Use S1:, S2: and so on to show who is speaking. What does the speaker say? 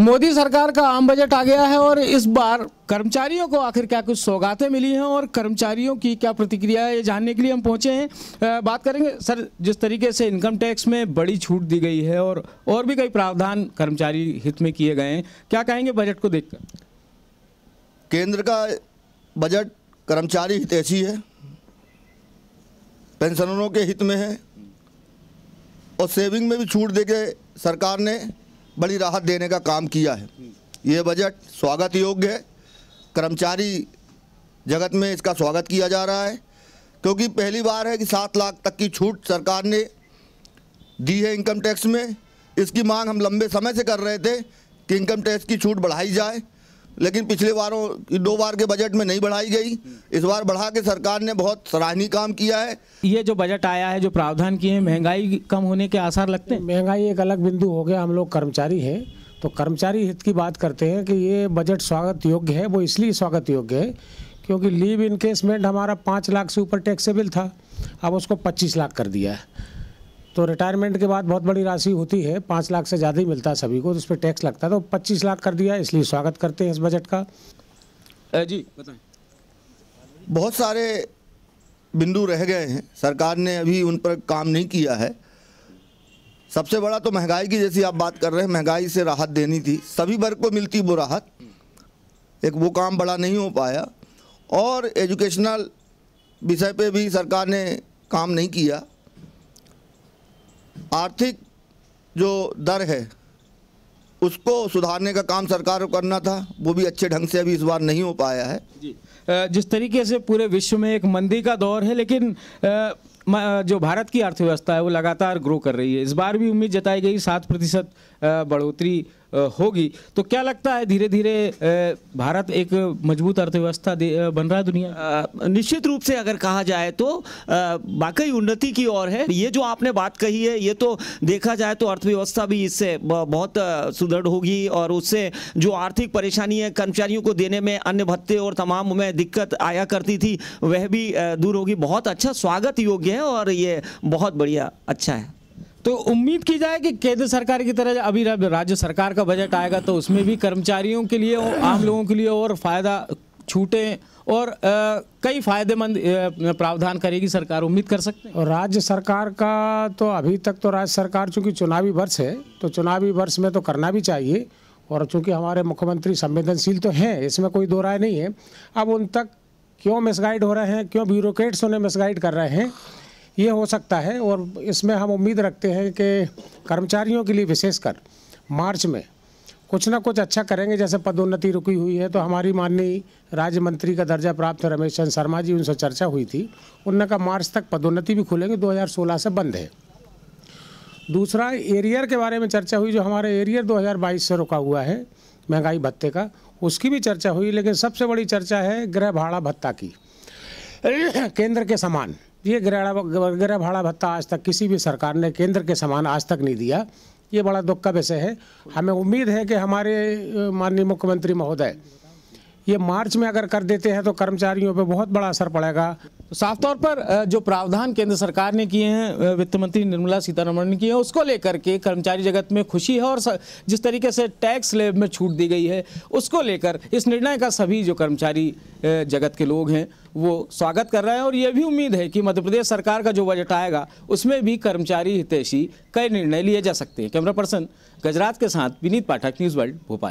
S1: मोदी सरकार का आम बजट आ गया है और इस बार कर्मचारियों को आखिर क्या कुछ सौगातें मिली हैं और कर्मचारियों की क्या प्रतिक्रिया है ये जानने के लिए हम पहुंचे हैं बात करेंगे सर जिस तरीके से इनकम टैक्स में बड़ी छूट दी गई है और और भी कई प्रावधान कर्मचारी हित में
S2: किए गए हैं क्या कहेंगे बजट को देखकर केंद्र का बजट कर्मचारी हित ऐसी है पेंशनरों के हित में है और सेविंग में भी छूट दे सरकार ने बड़ी राहत देने का काम किया है ये बजट स्वागत योग्य है कर्मचारी जगत में इसका स्वागत किया जा रहा है क्योंकि पहली बार है कि सात लाख तक की छूट सरकार ने दी है इनकम टैक्स में इसकी मांग हम लंबे समय से कर रहे थे कि इनकम टैक्स की छूट बढ़ाई जाए लेकिन पिछले बारों दो बार के बजट में नहीं बढ़ाई गई इस बार बढ़ा के सरकार ने बहुत सराहनीय काम किया है
S1: ये जो बजट आया है जो प्रावधान किए
S3: हैं महंगाई कम होने के आसार लगते हैं महंगाई एक अलग बिंदु हो गया हम लोग कर्मचारी हैं तो कर्मचारी हित की बात करते हैं कि ये बजट स्वागत योग्य है वो इसलिए स्वागत योग्य है क्योंकि लीव इनकेसमेंट हमारा पाँच लाख से ऊपर टैक्सेबल था अब उसको पच्चीस लाख कर दिया है तो रिटायरमेंट के बाद बहुत बड़ी राशि होती है पाँच लाख से ज़्यादा ही मिलता है सभी को तो उस पर टैक्स लगता है तो पच्चीस लाख कर दिया इसलिए स्वागत करते हैं इस बजट का
S2: जी बताएं बहुत सारे बिंदु रह गए हैं सरकार ने अभी उन पर काम नहीं किया है सबसे बड़ा तो महंगाई की जैसी आप बात कर रहे हैं महंगाई से राहत देनी थी सभी वर्ग को मिलती वो राहत एक वो काम बड़ा नहीं हो पाया और एजुकेशनल विषय पे भी सरकार ने काम नहीं किया आर्थिक जो दर है उसको सुधारने का काम सरकार को करना था वो भी अच्छे ढंग से अभी इस बार नहीं हो पाया है जी जिस
S1: तरीके से पूरे विश्व में एक मंदी का दौर है लेकिन जो भारत की अर्थव्यवस्था है वो लगातार ग्रो कर रही है इस बार भी उम्मीद जताई गई सात प्रतिशत बढ़ोतरी होगी तो क्या लगता है धीरे धीरे भारत एक मजबूत अर्थव्यवस्था बन रहा है दुनिया निश्चित रूप से अगर कहा जाए तो वाकई उन्नति की ओर है ये जो आपने बात कही है ये तो देखा जाए तो अर्थव्यवस्था भी इससे बहुत सुदृढ़ होगी और उससे जो आर्थिक परेशानी है कर्मचारियों को देने में अन्य भत्ते और तमाम में दिक्कत आया करती थी वह भी दूर होगी बहुत अच्छा स्वागत योग्य है और ये बहुत बढ़िया अच्छा है तो उम्मीद की जाए कि केंद्र सरकार की तरह अभी राज्य सरकार का बजट आएगा तो उसमें भी कर्मचारियों के लिए आम लोगों के लिए और फायदा छूटे और आ, कई
S3: फायदेमंद प्रावधान करेगी सरकार उम्मीद कर सकते हैं और राज्य सरकार का तो अभी तक तो राज्य सरकार चूंकि चुनावी वर्ष है तो चुनावी वर्ष में तो करना भी चाहिए और चूंकि हमारे मुख्यमंत्री संवेदनशील तो हैं इसमें कोई दो राय नहीं है अब उन तक क्यों मिसगाइड हो रहे हैं क्यों ब्यूरोक्रेट्स उन्हें मिसगाइड कर रहे हैं ये हो सकता है और इसमें हम उम्मीद रखते हैं कि कर्मचारियों के लिए विशेषकर मार्च में कुछ ना कुछ अच्छा करेंगे जैसे पदोन्नति रुकी हुई है तो हमारी माननीय राज्य मंत्री का दर्जा प्राप्त रमेश चंद्र शर्मा जी उनसे चर्चा हुई थी उनने कहा मार्च तक पदोन्नति भी खुलेंगे 2016 से बंद है दूसरा एरियर के बारे में चर्चा हुई जो हमारे एरियर 2022 से रुका हुआ है महंगाई भत्ते का उसकी भी चर्चा हुई लेकिन सबसे बड़ी चर्चा है गृह भाड़ा भत्ता की केंद्र के समान ये गृह भाड़ा भत्ता आज तक किसी भी सरकार ने केंद्र के समान आज तक नहीं दिया ये बड़ा दुख का विषय है हमें उम्मीद है कि हमारे माननीय मुख्यमंत्री महोदय ये मार्च में अगर कर देते हैं तो कर्मचारियों पर बहुत बड़ा असर पड़ेगा तो साफ तौर पर जो प्रावधान केंद्र सरकार ने किए हैं वित्त
S1: मंत्री निर्मला सीतारमण ने किए हैं उसको लेकर के कर्मचारी जगत में खुशी है और जिस तरीके से टैक्स लेब में छूट दी गई है उसको लेकर इस निर्णय का सभी जो कर्मचारी जगत के लोग हैं वो स्वागत कर रहे हैं और ये भी उम्मीद है कि मध्य प्रदेश सरकार का जो बजट आएगा उसमें भी कर्मचारी हितैषी कई निर्णय लिए जा सकते हैं कैमरा पर्सन गजरात के साथ विनीत पाठक न्यूज़ वर्ल्ड भोपाल